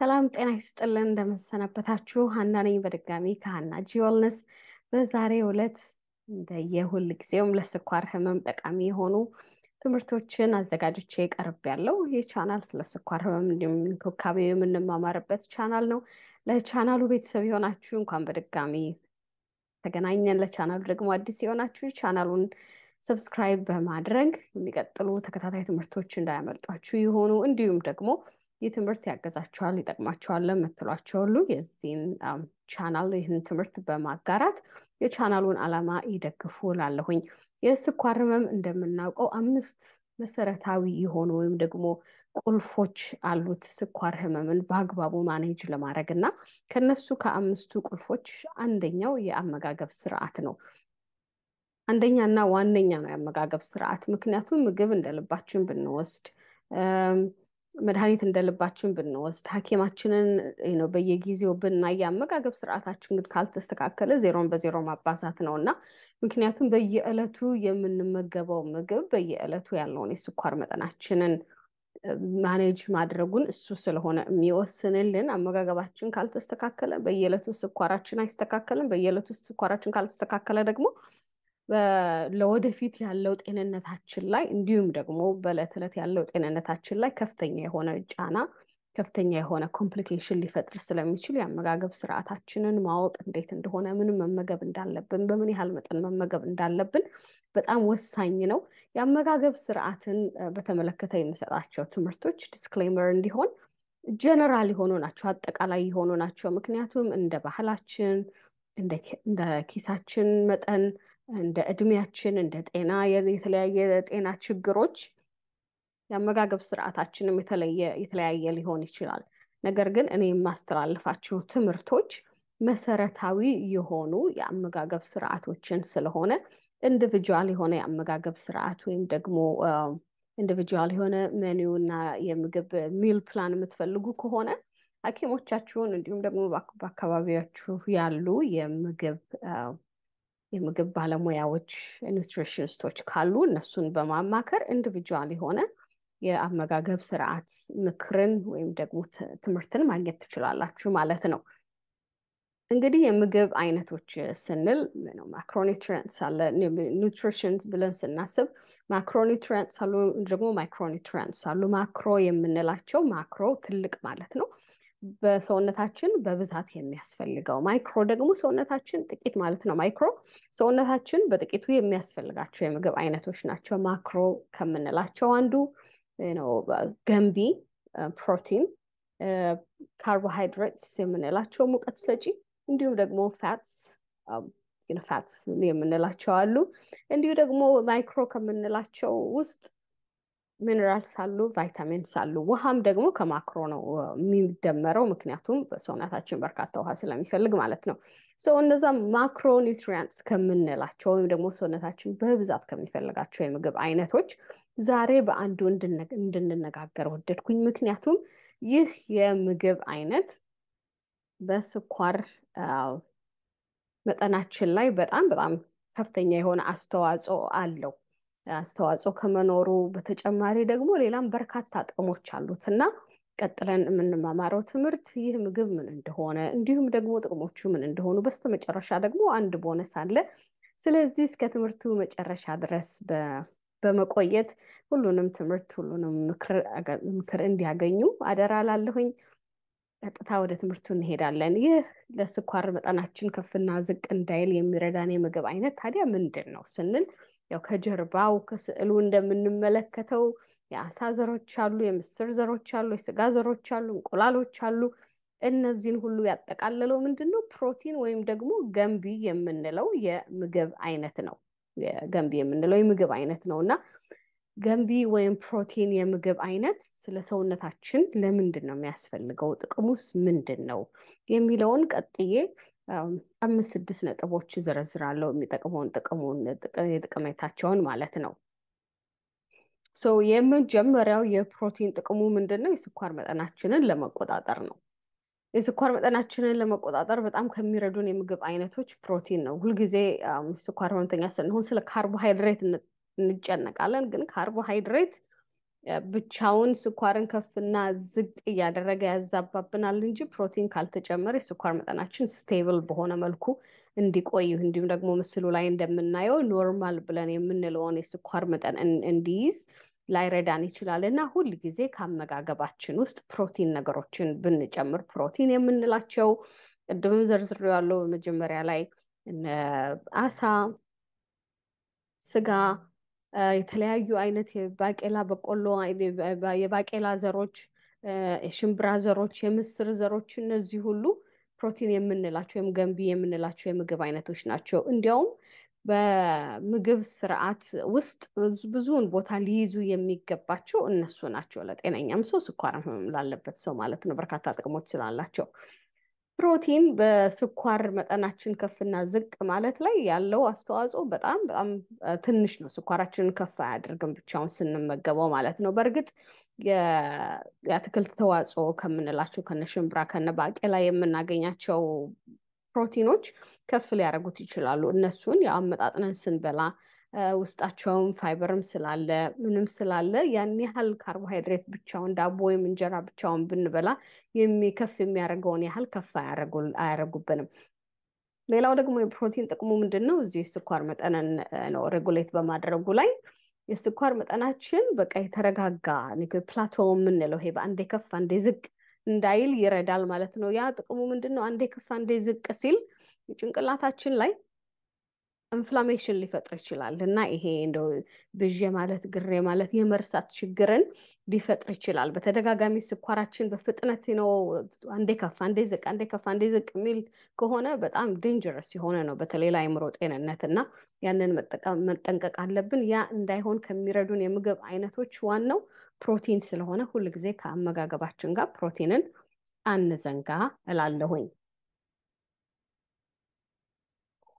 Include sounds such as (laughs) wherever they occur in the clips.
ሰላም ጤና ይስጥልን። እንደመሰነበታችሁ ሀና ነኝ በድጋሚ ከሀና ጂወልነስ። በዛሬ ዕለት እንደየሁል ጊዜውም ለስኳር ህመም ጠቃሚ የሆኑ ትምህርቶችን አዘጋጆቼ ቀርብ ያለው ይህ ቻናል ስለ ስኳር ህመም እንዲሁም እንክብካቤ የምንማማርበት ቻናል ነው። ለቻናሉ ቤተሰብ የሆናችሁ እንኳን በድጋሚ ተገናኘን። ለቻናሉ ደግሞ አዲስ የሆናችሁ ቻናሉን ሰብስክራይብ በማድረግ የሚቀጥሉ ተከታታይ ትምህርቶች እንዳያመልጧችሁ የሆኑ እንዲሁም ደግሞ ይህ ትምህርት ያገዛችኋል፣ ለምትሏቸው ሁሉ የዚህን ቻናል ይህን ትምህርት በማጋራት የቻናሉን አላማ ይደግፉ ላለሁኝ። የስኳር ህመም እንደምናውቀው አምስት መሰረታዊ የሆኑ ወይም ደግሞ ቁልፎች አሉት ስኳር ህመምን በአግባቡ ማኔጅ ለማድረግ እና ከነሱ ከአምስቱ ቁልፎች አንደኛው የአመጋገብ ስርዓት ነው። አንደኛና ዋነኛ ነው የአመጋገብ ስርዓት። ምክንያቱም ምግብ እንደልባችን ብንወስድ መድኃኒት እንደልባችን ብንወስድ ሐኪማችንን በየጊዜው ብናይ የአመጋገብ ስርዓታችን ግን ካልተስተካከለ ዜሮን በዜሮ ማባዛት ነው እና ምክንያቱም በየዕለቱ የምንመገበው ምግብ በየዕለቱ ያለውን የስኳር መጠናችንን ማኔጅ ማድረጉን እሱ ስለሆነ የሚወስንልን። አመጋገባችን ካልተስተካከለ በየዕለቱ ስኳራችን አይስተካከልም። በየዕለቱ ስኳራችን ካልተስተካከለ ደግሞ ለወደፊት ያለው ጤንነታችን ላይ እንዲሁም ደግሞ በዕለት ዕለት ያለው ጤንነታችን ላይ ከፍተኛ የሆነ ጫና ከፍተኛ የሆነ ኮምፕሊኬሽን ሊፈጥር ስለሚችል የአመጋገብ ስርዓታችንን ማወቅ እንዴት እንደሆነ ምን መመገብ እንዳለብን በምን ያህል መጠን መመገብ እንዳለብን በጣም ወሳኝ ነው። የአመጋገብ ስርዓትን በተመለከተ የምሰጣቸው ትምህርቶች ዲስክሌመር እንዲሆን ጀነራል የሆኑ ናቸው፣ አጠቃላይ የሆኑ ናቸው። ምክንያቱም እንደ ባህላችን እንደ ኪሳችን መጠን እንደ እድሜያችን እንደ ጤና የተለያየ ጤና ችግሮች የአመጋገብ ስርዓታችንም የተለየ የተለያየ ሊሆን ይችላል። ነገር ግን እኔ የማስተላልፋቸው ትምህርቶች መሰረታዊ የሆኑ የአመጋገብ ስርዓቶችን ስለሆነ ኢንዲቪጁዋል የሆነ የአመጋገብ ስርዓት ወይም ደግሞ ኢንዲቪጁዋል የሆነ መኒው እና የምግብ ሚል ፕላን የምትፈልጉ ከሆነ ሐኪሞቻችሁን እንዲሁም ደግሞ በአካባቢያችሁ ያሉ የምግብ የምግብ ባለሙያዎች ኒትሪሽንስቶች ካሉ እነሱን በማማከር ኢንዲቪጁዋል የሆነ የአመጋገብ ስርዓት ምክርን ወይም ደግሞ ትምህርትን ማግኘት ትችላላችሁ ማለት ነው። እንግዲህ የምግብ አይነቶች ስንል ማክሮኒትሪንትስ አለ። ኒትሪሽንስ ብለን ስናስብ ማክሮኒትሪንትስ አሉ፣ ደግሞ ማይክሮኒትሪንትስ አሉ። ማክሮ የምንላቸው ማክሮ ትልቅ ማለት ነው። በሰውነታችን በብዛት የሚያስፈልገው ማይክሮ ደግሞ ሰውነታችን ጥቂት ማለት ነው። ማይክሮ ሰውነታችን በጥቂቱ የሚያስፈልጋቸው የምግብ አይነቶች ናቸው። ማክሮ ከምንላቸው አንዱ ገንቢ ፕሮቲን፣ ካርቦሃይድሬትስ የምንላቸው ሙቀት ሰጪ፣ እንዲሁም ደግሞ ፋትስ ፋትስ የምንላቸው አሉ። እንዲሁ ደግሞ ማይክሮ ከምንላቸው ውስጥ ሚነራልስ አሉ፣ ቫይታሚንስ አሉ። ውሃም ደግሞ ከማክሮ ነው የሚደመረው፣ ምክንያቱም ሰውነታችን በርካታ ውሃ ስለሚፈልግ ማለት ነው። እነዛ ማክሮ ኒውትሪያንትስ ከምንላቸው ወይም ደግሞ ሰውነታችን በብዛት ከሚፈልጋቸው የምግብ አይነቶች ዛሬ በአንዱ እንድንነጋገር ወደድኩኝ። ምክንያቱም ይህ የምግብ አይነት በስኳር መጠናችን ላይ በጣም በጣም ከፍተኛ የሆነ አስተዋጽኦ አለው። አስተዋጽኦ ከመኖሩ በተጨማሪ ደግሞ ሌላም በርካታ ጥቅሞች አሉት እና ቀጥለን የምንማማረው ትምህርት ይህ ምግብ ምን እንደሆነ እንዲሁም ደግሞ ጥቅሞቹ ምን እንደሆኑ በስተመጨረሻ ደግሞ አንድ ቦነስ አለ። ስለዚህ እስከ ትምህርቱ መጨረሻ ድረስ በመቆየት ሁሉንም ትምህርት ሁሉንም ምክር እንዲያገኙ አደራ ላለሁኝ። ቀጥታ ወደ ትምህርቱ እንሄዳለን። ይህ ለስኳር መጠናችን ከፍና ዝቅ እንዳይል የሚረዳን የምግብ አይነት ታዲያ ምንድን ነው ስንል ያው ከጀርባው ከስዕሉ እንደምንመለከተው የአሳ ዘሮች አሉ፣ የምስር ዘሮች አሉ፣ የስጋ ዘሮች አሉ፣ እንቁላሎች አሉ። እነዚህን ሁሉ ያጠቃለለው ምንድን ነው? ፕሮቲን ወይም ደግሞ ገንቢ የምንለው የምግብ አይነት ነው። ገንቢ የምንለው የምግብ አይነት ነው እና ገንቢ ወይም ፕሮቲን የምግብ አይነት ስለ ሰውነታችን ለምንድን ነው የሚያስፈልገው? ጥቅሙስ ምንድን ነው የሚለውን ቀጥዬ አምስት ስድስት ነጥቦች ዝርዝራለው የሚጠቅመውን ጥቅሙን የጥቅሜታቸውን ማለት ነው። የመጀመሪያው የፕሮቲን ጥቅሙ ምንድን ነው? የስኳር መጠናችንን ለመቆጣጠር ነው። የስኳር መጠናችንን ለመቆጣጠር በጣም ከሚረዱን የምግብ አይነቶች ፕሮቲን ነው። ሁልጊዜ ስኳር ህመምተኛ ስንሆን ስለ ካርቦሃይድሬት እንጨነቃለን፣ ግን ካርቦሃይድሬት ብቻውን ስኳርን ከፍና ዝቅ እያደረገ ያዛባብናል እንጂ ፕሮቲን ካልተጨመረ የስኳር መጠናችን ስቴብል በሆነ መልኩ እንዲቆይ እንዲሁም ደግሞ ምስሉ ላይ እንደምናየው ኖርማል ብለን የምንለውን የስኳር መጠን እንዲይዝ ላይረዳን ይችላል እና ሁል ጊዜ ከአመጋገባችን ውስጥ ፕሮቲን ነገሮችን ብንጨምር ፕሮቲን የምንላቸው ቅድምም ዘርዝሮ ያለው በመጀመሪያ ላይ አሳ፣ ስጋ የተለያዩ አይነት የባቄላ በቆሎ፣ የባቄላ ዘሮች፣ የሽምብራ ዘሮች፣ የምስር ዘሮች እነዚህ ሁሉ ፕሮቲን የምንላቸው ወይም ገንቢ የምንላቸው የምግብ አይነቶች ናቸው። እንዲያውም በምግብ ስርዓት ውስጥ ብዙውን ቦታ ሊይዙ የሚገባቸው እነሱ ናቸው። ለጤነኛም ሰው ስኳር ህመም ላለበት ሰው ማለት ነው። በርካታ ጥቅሞች ስላላቸው ፕሮቲን በስኳር መጠናችን ከፍና ዝቅ ማለት ላይ ያለው አስተዋጽኦ በጣም በጣም ትንሽ ነው። ስኳራችንን ከፍ አያደርግም ብቻውን ስንመገበው ማለት ነው። በእርግጥ የአትክልት ተዋጽኦ ከምንላቸው ከነ ሽምብራ ከነ ባቄላ የምናገኛቸው ፕሮቲኖች ከፍ ሊያደርጉት ይችላሉ። እነሱን የአመጣጥነን ስንበላ ውስጣቸውም ፋይበርም ስላለ ምንም ስላለ ያን ያህል ካርቦሃይድሬት ብቻውን ዳቦ ወይም እንጀራ ብቻውን ብንበላ የሚከፍ የሚያደርገውን ያህል ከፍ አያደርጉብንም። ሌላው ደግሞ የፕሮቲን ጥቅሙ ምንድን ነው? እዚሁ የስኳር መጠንን ነው ሬጉሌት በማድረጉ ላይ የስኳር መጠናችን በቃ የተረጋጋ ፕላቶ የምንለው ይሄ በአንዴ ከፍ አንዴ ዝቅ እንዳይል ይረዳል ማለት ነው። ያ ጥቅሙ ምንድን ነው? አንዴ ከፍ አንዴ ዝቅ ሲል ጭንቅላታችን ላይ ኢንፍላሜሽን ሊፈጥር ይችላል እና ይሄ እንደ ብዤ ማለት ግሬ ማለት የመርሳት ችግርን ሊፈጥር ይችላል። በተደጋጋሚ ስኳራችን በፍጥነት ነው አንዴ ከፍ አንዴ ዝቅ አንዴ ከፍ አንዴ ዝቅ የሚል ከሆነ በጣም ዴንጀረስ የሆነ ነው፣ በተለይ ለአእምሮ ጤንነት እና ያንን መጠንቀቅ አለብን። ያ እንዳይሆን ከሚረዱን የምግብ አይነቶች ዋናው ፕሮቲን ስለሆነ ሁልጊዜ ከአመጋገባችን ጋር ፕሮቲንን አንዘንጋ እላለሁኝ።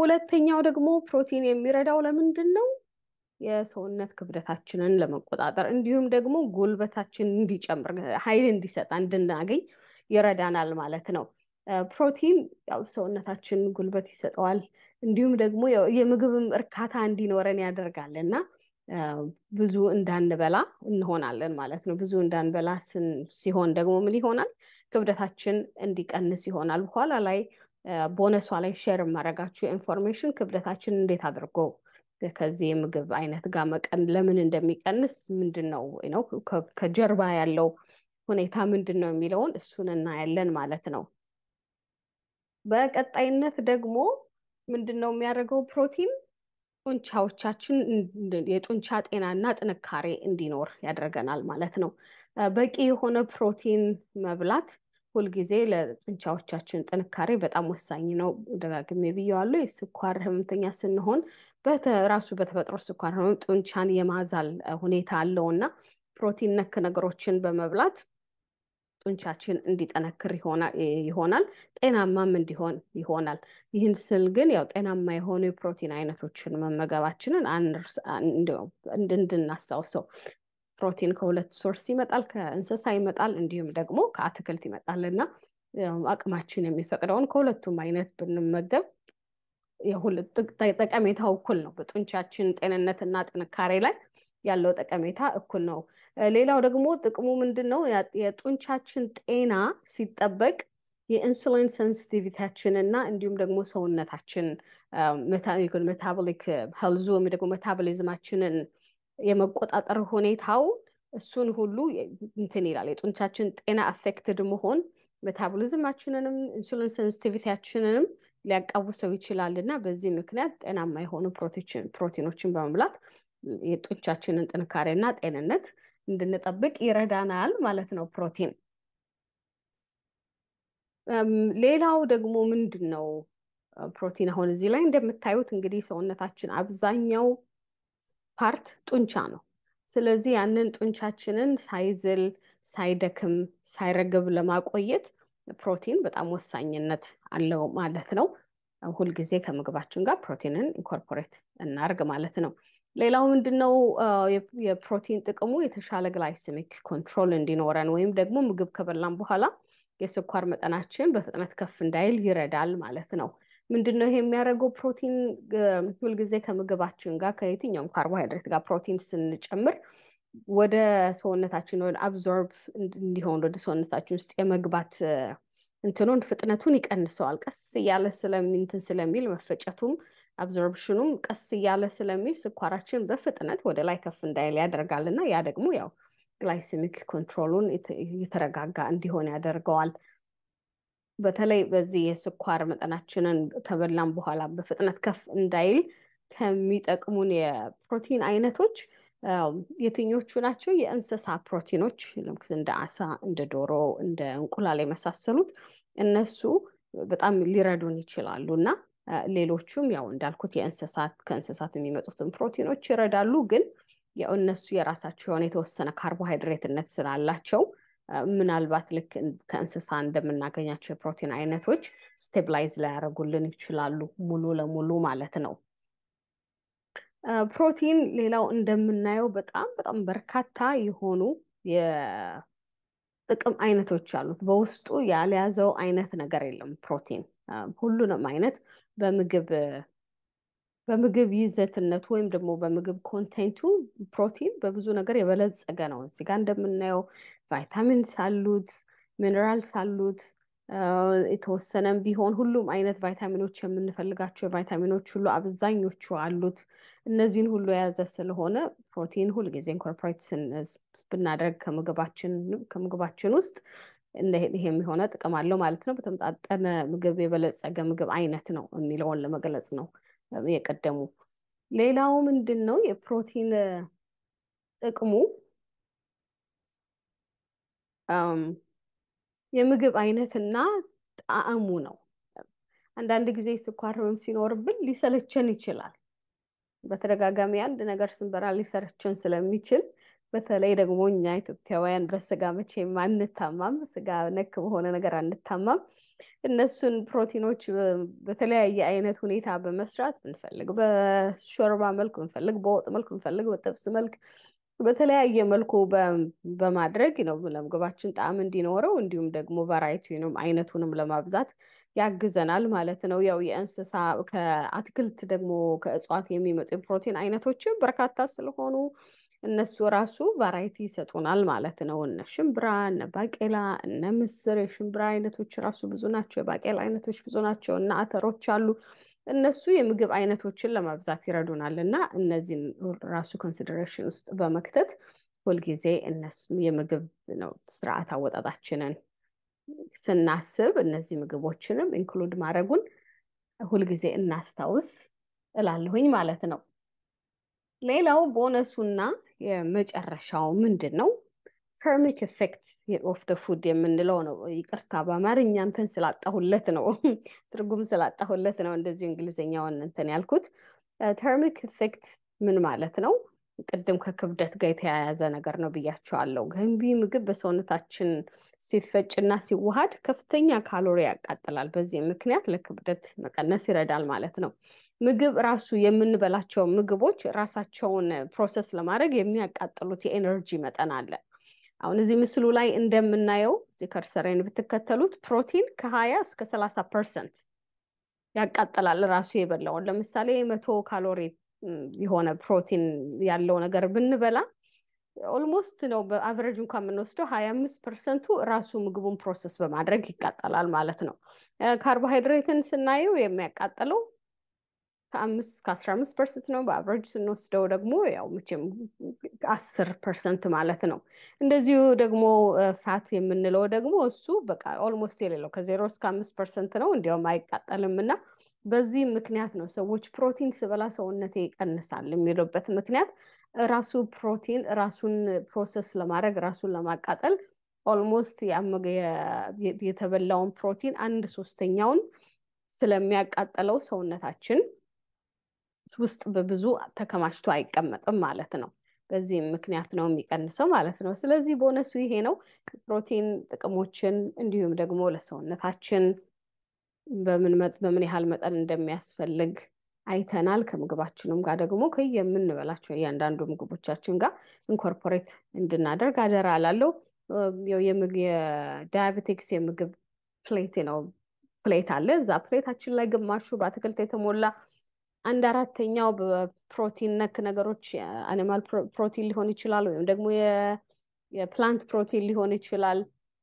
ሁለተኛው ደግሞ ፕሮቲን የሚረዳው ለምንድን ነው? የሰውነት ክብደታችንን ለመቆጣጠር እንዲሁም ደግሞ ጉልበታችን እንዲጨምር ኃይል እንዲሰጣ እንድናገኝ ይረዳናል ማለት ነው። ፕሮቲን ያው ሰውነታችን ጉልበት ይሰጠዋል፣ እንዲሁም ደግሞ የምግብም እርካታ እንዲኖረን ያደርጋል እና ብዙ እንዳንበላ እንሆናለን ማለት ነው። ብዙ እንዳንበላ ሲሆን ደግሞ ምን ይሆናል? ክብደታችን እንዲቀንስ ይሆናል በኋላ ላይ ቦነሷ ላይ ሼር የማደርጋችሁ ኢንፎርሜሽን ክብደታችን እንዴት አድርጎ ከዚህ የምግብ አይነት ጋር መቀን ለምን እንደሚቀንስ ምንድን ነው ነው ከጀርባ ያለው ሁኔታ ምንድን ነው የሚለውን እሱን እናያለን ማለት ነው። በቀጣይነት ደግሞ ምንድን ነው የሚያደርገው ፕሮቲን ጡንቻዎቻችን የጡንቻ ጤናና ጥንካሬ እንዲኖር ያደርገናል ማለት ነው። በቂ የሆነ ፕሮቲን መብላት ሁልጊዜ ለጡንቻዎቻችን ጥንካሬ በጣም ወሳኝ ነው። ደጋግሜ ብየዋለሁ። የስኳር ህመምተኛ ስንሆን በራሱ በተፈጥሮ ስኳር ህመም ጡንቻን የማዛል ሁኔታ አለው እና ፕሮቲን ነክ ነገሮችን በመብላት ጡንቻችን እንዲጠነክር ይሆናል፣ ጤናማም እንዲሆን ይሆናል። ይህን ስል ግን ያው ጤናማ የሆኑ የፕሮቲን አይነቶችን መመገባችንን እንድናስታውሰው ፕሮቲን ከሁለት ሶርስ ይመጣል፣ ከእንስሳ ይመጣል፣ እንዲሁም ደግሞ ከአትክልት ይመጣል እና አቅማችን የሚፈቅደውን ከሁለቱም አይነት ብንመገብ ጠቀሜታው እኩል ነው። በጡንቻችን ጤንነትና ጥንካሬ ላይ ያለው ጠቀሜታ እኩል ነው። ሌላው ደግሞ ጥቅሙ ምንድን ነው? የጡንቻችን ጤና ሲጠበቅ የኢንሱሊን ሴንሲቲቪቲያችን እና እንዲሁም ደግሞ ሰውነታችን ሜታቦሊክ ሄልዙ ወይም ደግሞ ሜታቦሊዝማችንን የመቆጣጠር ሁኔታው እሱን ሁሉ እንትን ይላል። የጡንቻችን ጤና አፌክትድ መሆን ሜታቦሊዝማችንንም ኢንሱሊን ሴንስቲቪቲያችንንም ሊያቃውሰው ይችላል እና በዚህ ምክንያት ጤናማ የሆኑ ፕሮቲኖችን በመብላት የጡንቻችንን ጥንካሬና ጤንነት እንድንጠብቅ ይረዳናል ማለት ነው ፕሮቲን። ሌላው ደግሞ ምንድን ነው ፕሮቲን? አሁን እዚህ ላይ እንደምታዩት እንግዲህ ሰውነታችን አብዛኛው ፓርት ጡንቻ ነው። ስለዚህ ያንን ጡንቻችንን ሳይዝል ሳይደክም ሳይረግብ ለማቆየት ፕሮቲን በጣም ወሳኝነት አለው ማለት ነው። ሁልጊዜ ከምግባችን ጋር ፕሮቲንን ኢንኮርፖሬት እናርግ ማለት ነው። ሌላው ምንድነው የፕሮቲን ጥቅሙ የተሻለ ግላይስሚክ ኮንትሮል እንዲኖረን ወይም ደግሞ ምግብ ከበላን በኋላ የስኳር መጠናችን በፍጥነት ከፍ እንዳይል ይረዳል ማለት ነው። ምንድን ነው ይሄ የሚያደርገው? ፕሮቲን ሁልጊዜ ከምግባችን ጋር ከየትኛውም ካርቦሃይድሬት ጋር ፕሮቲን ስንጨምር ወደ ሰውነታችን ወደ አብዞርብ እንዲሆን ወደ ሰውነታችን ውስጥ የመግባት እንትኑን ፍጥነቱን ይቀንሰዋል። ቀስ እያለ ስለሚንትን ስለሚል መፈጨቱም አብዞርብሽኑም ቀስ እያለ ስለሚል ስኳራችን በፍጥነት ወደ ላይ ከፍ እንዳይል ያደርጋል እና ያ ደግሞ ያው ግላይሲሚክ ኮንትሮሉን የተረጋጋ እንዲሆን ያደርገዋል። በተለይ በዚህ የስኳር መጠናችንን ከበላን በኋላ በፍጥነት ከፍ እንዳይል ከሚጠቅሙን የፕሮቲን አይነቶች የትኞቹ ናቸው? የእንስሳ ፕሮቲኖች ለምሳሌ እንደ አሳ፣ እንደ ዶሮ፣ እንደ እንቁላል የመሳሰሉት እነሱ በጣም ሊረዱን ይችላሉ እና ሌሎቹም ያው እንዳልኩት የእንስሳት ከእንስሳት የሚመጡትን ፕሮቲኖች ይረዳሉ። ግን ያው እነሱ የራሳቸው የሆነ የተወሰነ ካርቦሃይድሬትነት ስላላቸው ምናልባት ልክ ከእንስሳ እንደምናገኛቸው የፕሮቲን አይነቶች ስቴብላይዝ ላያደርጉልን ይችላሉ ሙሉ ለሙሉ ማለት ነው። ፕሮቲን ሌላው እንደምናየው በጣም በጣም በርካታ የሆኑ የጥቅም አይነቶች አሉት። በውስጡ ያልያዘው አይነት ነገር የለም። ፕሮቲን ሁሉንም አይነት በምግብ በምግብ ይዘትነቱ ወይም ደግሞ በምግብ ኮንቴንቱ ፕሮቲን በብዙ ነገር የበለጸገ ነው። እዚህ ጋር እንደምናየው ቫይታሚንስ አሉት፣ ሚነራል አሉት። የተወሰነም ቢሆን ሁሉም አይነት ቫይታሚኖች የምንፈልጋቸው የቫይታሚኖች ሁሉ አብዛኞቹ አሉት። እነዚህን ሁሉ የያዘ ስለሆነ ፕሮቲን ሁልጊዜ ኢንኮርፖሬት ብናደርግ ከምግባችን ውስጥ ይሄም የሆነ ጥቅም አለው ማለት ነው። በተመጣጠነ ምግብ የበለጸገ ምግብ አይነት ነው የሚለውን ለመግለጽ ነው። የቀደሙ። ሌላው ምንድን ነው የፕሮቲን ጥቅሙ የምግብ አይነትና ጣዕሙ ነው። አንዳንድ ጊዜ ስኳር ህመም ሲኖርብን ሊሰለቸን ይችላል። በተደጋጋሚ አንድ ነገር ስንበራ ሊሰለቸን ስለሚችል በተለይ ደግሞ እኛ ኢትዮጵያውያን በስጋ መቼም አንታማም፣ ስጋ ነክ በሆነ ነገር አንታማም። እነሱን ፕሮቲኖች በተለያየ አይነት ሁኔታ በመስራት ብንፈልግ፣ በሾርባ መልክ ብንፈልግ፣ በወጥ መልክ ብንፈልግ፣ በጥብስ መልክ በተለያየ መልኩ በማድረግ ነው ለምግባችን ጣዕም እንዲኖረው እንዲሁም ደግሞ ቫራይቲውንም አይነቱንም ለማብዛት ያግዘናል ማለት ነው። ያው የእንስሳ ከአትክልት ደግሞ ከእጽዋት የሚመጡ የፕሮቲን አይነቶችም በርካታ ስለሆኑ እነሱ ራሱ ቫራይቲ ይሰጡናል ማለት ነው። እነ ሽምብራ፣ እነ ባቄላ፣ እነ ምስር የሽምብራ አይነቶች ራሱ ብዙ ናቸው። የባቄላ አይነቶች ብዙ ናቸው። እና አተሮች አሉ። እነሱ የምግብ አይነቶችን ለማብዛት ይረዱናል እና እነዚህን ራሱ ኮንሲደሬሽን ውስጥ በመክተት ሁልጊዜ እነሱ የምግብ ነው ስርዓት አወጣጣችንን ስናስብ እነዚህ ምግቦችንም ኢንክሉድ ማድረጉን ሁልጊዜ እናስታውስ እላለሁኝ ማለት ነው። ሌላው ቦነሱና የመጨረሻው ምንድን ነው? ከርሚክ ኤፌክት ኦፍ ደ ፉድ የምንለው ነው። ይቅርታ በአማርኛ እንትን ስላጣሁለት ነው፣ (laughs) ትርጉም ስላጣሁለት ነው እንደዚሁ እንግሊዝኛውን እንትን ያልኩት። ተርሚክ uh, ኤፌክት ምን ማለት ነው? ቅድም ከክብደት ጋር የተያያዘ ነገር ነው ብያቸዋለው ገንቢ ምግብ በሰውነታችን ሲፈጭና ሲዋሃድ ከፍተኛ ካሎሪ ያቃጥላል። በዚህ ምክንያት ለክብደት መቀነስ ይረዳል ማለት ነው። ምግብ ራሱ የምንበላቸው ምግቦች ራሳቸውን ፕሮሰስ ለማድረግ የሚያቃጥሉት የኤነርጂ መጠን አለ። አሁን እዚህ ምስሉ ላይ እንደምናየው እዚህ ከርሰሬን ብትከተሉት ፕሮቲን ከሀያ እስከ ሰላሳ ፐርሰንት ያቃጥላል ራሱ የበላውን። ለምሳሌ መቶ ካሎሪ የሆነ ፕሮቲን ያለው ነገር ብንበላ ኦልሞስት ነው በአቨሬጅ እንኳ የምንወስደው ሀያ አምስት ፐርሰንቱ ራሱ ምግቡን ፕሮሰስ በማድረግ ይቃጠላል ማለት ነው። ካርቦሃይድሬትን ስናየው የሚያቃጥለው ከአምስት እስከ አስራ አምስት ፐርሰንት ነው። በአቨሬጅ ስንወስደው ደግሞ ያው መቼም አስር ፐርሰንት ማለት ነው። እንደዚሁ ደግሞ ፋት የምንለው ደግሞ እሱ በቃ ኦልሞስት የሌለው ከዜሮ እስከ አምስት ፐርሰንት ነው። እንዲያውም አይቃጠልም እና በዚህ ምክንያት ነው ሰዎች ፕሮቲን ስበላ ሰውነቴ ይቀንሳል የሚሉበት ምክንያት ራሱ ፕሮቲን ራሱን ፕሮሰስ ለማድረግ ራሱን ለማቃጠል ኦልሞስት የተበላውን ፕሮቲን አንድ ሶስተኛውን ስለሚያቃጠለው ሰውነታችን ውስጥ በብዙ ተከማችቶ አይቀመጥም ማለት ነው። በዚህም ምክንያት ነው የሚቀንሰው ማለት ነው። ስለዚህ ቦነሱ ይሄ ነው። ፕሮቲን ጥቅሞችን እንዲሁም ደግሞ ለሰውነታችን በምን ያህል መጠን እንደሚያስፈልግ አይተናል። ከምግባችንም ጋር ደግሞ ከየምንበላቸው እያንዳንዱ ምግቦቻችን ጋር ኢንኮርፖሬት እንድናደርግ አደራ አላለው። የዳያቤቲክስ የምግብ ፕሌት ነው ፕሌት አለ። እዛ ፕሌታችን ላይ ግማሹ በአትክልት የተሞላ አንድ አራተኛው በፕሮቲን ነክ ነገሮች አኒማል ፕሮቲን ሊሆን ይችላል፣ ወይም ደግሞ የፕላንት ፕሮቲን ሊሆን ይችላል።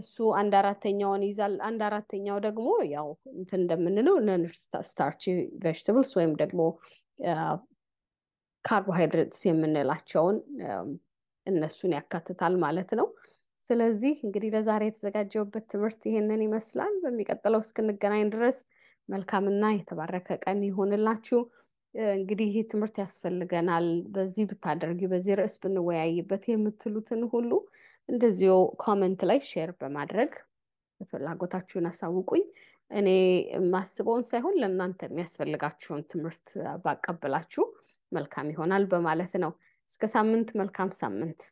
እሱ አንድ አራተኛውን ይዛል። አንድ አራተኛው ደግሞ ያው እንትን እንደምንለው ነን ስታርች ቬጅተብልስ ወይም ደግሞ ካርቦሃይድሬትስ የምንላቸውን እነሱን ያካትታል ማለት ነው። ስለዚህ እንግዲህ ለዛሬ የተዘጋጀውበት ትምህርት ይሄንን ይመስላል። በሚቀጥለው እስክንገናኝ ድረስ መልካምና የተባረከ ቀን ይሆንላችሁ። እንግዲህ ይህ ትምህርት ያስፈልገናል፣ በዚህ ብታደርጊ፣ በዚህ ርዕስ ብንወያይበት የምትሉትን ሁሉ እንደዚሁ ኮመንት ላይ ሼር በማድረግ ፍላጎታችሁን አሳውቁኝ። እኔ ማስበውን ሳይሆን ለእናንተ የሚያስፈልጋችሁን ትምህርት ባቀብላችሁ መልካም ይሆናል በማለት ነው። እስከ ሳምንት፣ መልካም ሳምንት።